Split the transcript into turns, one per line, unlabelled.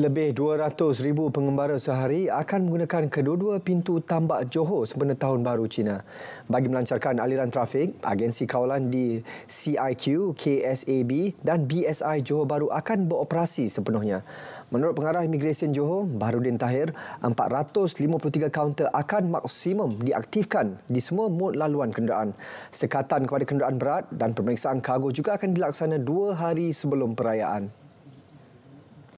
Lebih 200 ribu pengembara sehari akan menggunakan kedua-dua pintu tambak Johor sempena Tahun Baru China. Bagi melancarkan aliran trafik, agensi kawalan di CIQ, KSAB dan BSI Johor Baru akan beroperasi sepenuhnya. Menurut pengarah Immigration Johor, Baharudin Tahir, 453 kaunter akan maksimum diaktifkan di semua mod laluan kenderaan. Sekatan kepada kenderaan berat dan pemeriksaan kargo juga akan dilaksana dua hari sebelum perayaan.